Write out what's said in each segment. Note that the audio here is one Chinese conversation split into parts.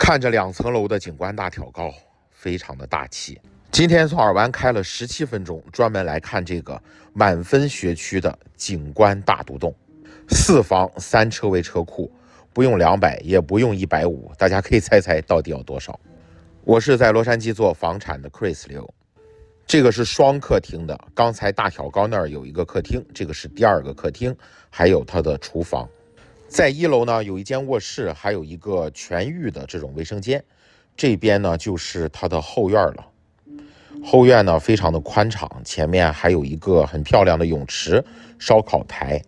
看着两层楼的景观大挑高，非常的大气。今天从耳湾开了十七分钟，专门来看这个满分学区的景观大独栋，四房三车位车库，不用两百也不用一百五，大家可以猜猜到底要多少？我是在洛杉矶做房产的 Chris 刘，这个是双客厅的，刚才大挑高那儿有一个客厅，这个是第二个客厅，还有它的厨房。在一楼呢，有一间卧室，还有一个全浴的这种卫生间。这边呢，就是它的后院了。后院呢，非常的宽敞，前面还有一个很漂亮的泳池、烧烤台。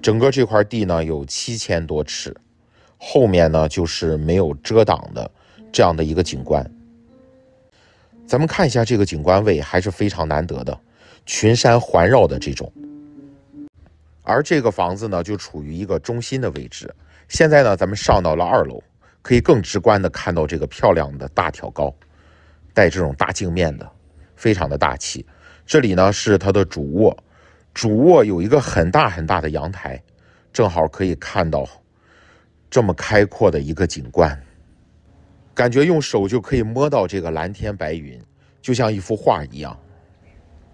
整个这块地呢，有七千多尺。后面呢，就是没有遮挡的这样的一个景观。咱们看一下这个景观位，还是非常难得的，群山环绕的这种。而这个房子呢，就处于一个中心的位置。现在呢，咱们上到了二楼，可以更直观的看到这个漂亮的大挑高，带这种大镜面的，非常的大气。这里呢是它的主卧，主卧有一个很大很大的阳台，正好可以看到这么开阔的一个景观，感觉用手就可以摸到这个蓝天白云，就像一幅画一样。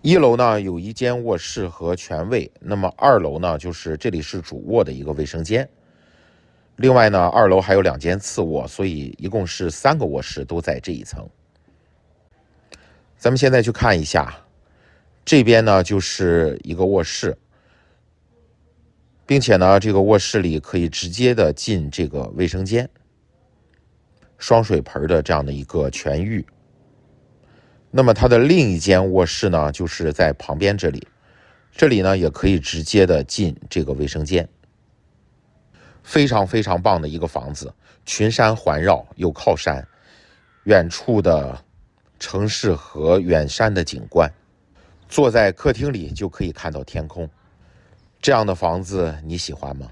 一楼呢有一间卧室和全卫，那么二楼呢就是这里是主卧的一个卫生间，另外呢二楼还有两间次卧，所以一共是三个卧室都在这一层。咱们现在去看一下，这边呢就是一个卧室，并且呢这个卧室里可以直接的进这个卫生间，双水盆的这样的一个全浴。那么它的另一间卧室呢，就是在旁边这里，这里呢也可以直接的进这个卫生间，非常非常棒的一个房子，群山环绕有靠山，远处的城市和远山的景观，坐在客厅里就可以看到天空，这样的房子你喜欢吗？